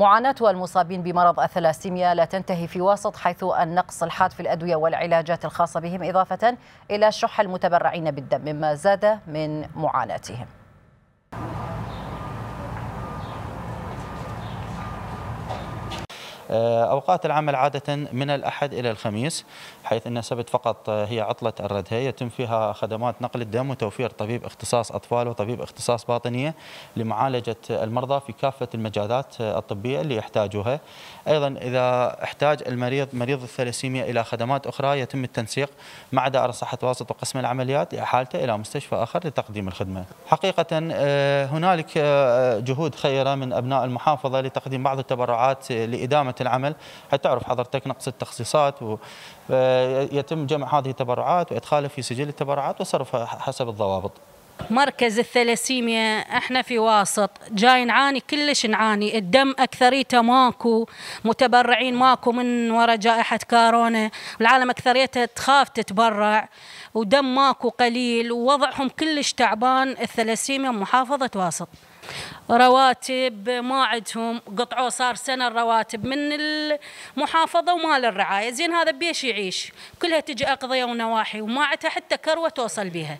معاناة المصابين بمرض الثلاسيميا لا تنتهي في وسط حيث النقص الحاد في الأدوية والعلاجات الخاصة بهم إضافة إلى شح المتبرعين بالدم مما زاد من معاناتهم آه، أوقات العمل عادة من الأحد إلى الخميس حيث أن السبت فقط آه، هي عطلة الردهة يتم فيها خدمات نقل الدم وتوفير طبيب اختصاص أطفال وطبيب اختصاص باطنية لمعالجة المرضى في كافة المجالات آه، الطبية اللي يحتاجوها أيضا إذا احتاج المريض مريض الثلاسيميا إلى خدمات أخرى يتم التنسيق مع دائرة صحة واسط وقسم العمليات لإحالته إلى مستشفى آخر لتقديم الخدمة حقيقة هنالك جهود خيرة من أبناء المحافظة لتقديم بعض التبرعات لإدامة العمل هتعرف حضرتك نقص التخصيصات ويتم جمع هذه التبرعات وادخالها في سجل التبرعات وصرفها حسب الضوابط مركز الثلاسيميا احنا في واسط جاي نعاني كلش نعاني الدم اكثريته ماكو متبرعين ماكو من وراء جائحه كورونا العالم اكثريته تخاف تتبرع ودم ماكو قليل ووضعهم كلش تعبان الثلاسيميا محافظه واسط رواتب ما عندهم قطعوا صار سنه الرواتب من المحافظه ومال الرعايه زين هذا بيش يعيش كلها تجي اقضيه ونواحي وما عندها حتى كروه توصل بيها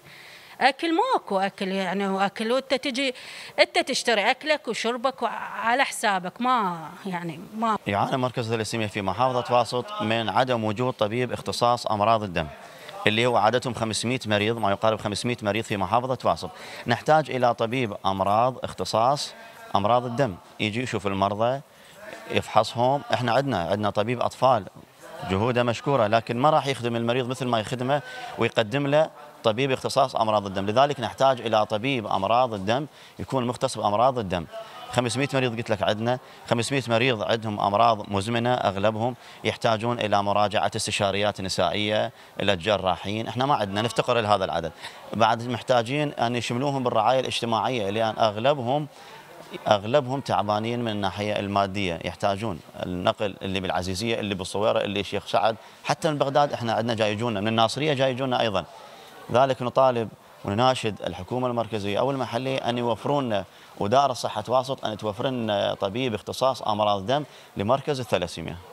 اكل ماكو اكل يعني واكل وانت تجي انت تشتري اكلك وشربك على حسابك ما يعني ما يعاني مركز الاسلاميه في محافظه واسط من عدم وجود طبيب اختصاص امراض الدم اللي هو عادتهم 500 مريض ما يقارب 500 مريض في محافظة فاصل نحتاج إلى طبيب أمراض اختصاص أمراض الدم يجي يشوف المرضى يفحصهم احنا عندنا عندنا طبيب أطفال جهوده مشكوره لكن ما راح يخدم المريض مثل ما يخدمه ويقدم له طبيب اختصاص امراض الدم لذلك نحتاج الى طبيب امراض الدم يكون مختص بامراض الدم 500 مريض قلت لك عندنا 500 مريض عندهم امراض مزمنه اغلبهم يحتاجون الى مراجعه استشاريات نسائيه الى الجراحين احنا ما عندنا نفتقر لهذا العدد بعد محتاجين ان يشملوهم بالرعايه الاجتماعيه لان اغلبهم اغلبهم تعبانين من الناحيه الماديه يحتاجون النقل اللي بالعزيزيه اللي بالصويره اللي شيخ سعد حتى من بغداد احنا عندنا جاي يجونا من الناصريه جاي يجونا ايضا ذلك نطالب ونناشد الحكومة المركزية أو المحلية أن يوفرون ودار الصحة واسط أن توفر لنا طبيب اختصاص أمراض دم لمركز الثلاسيميا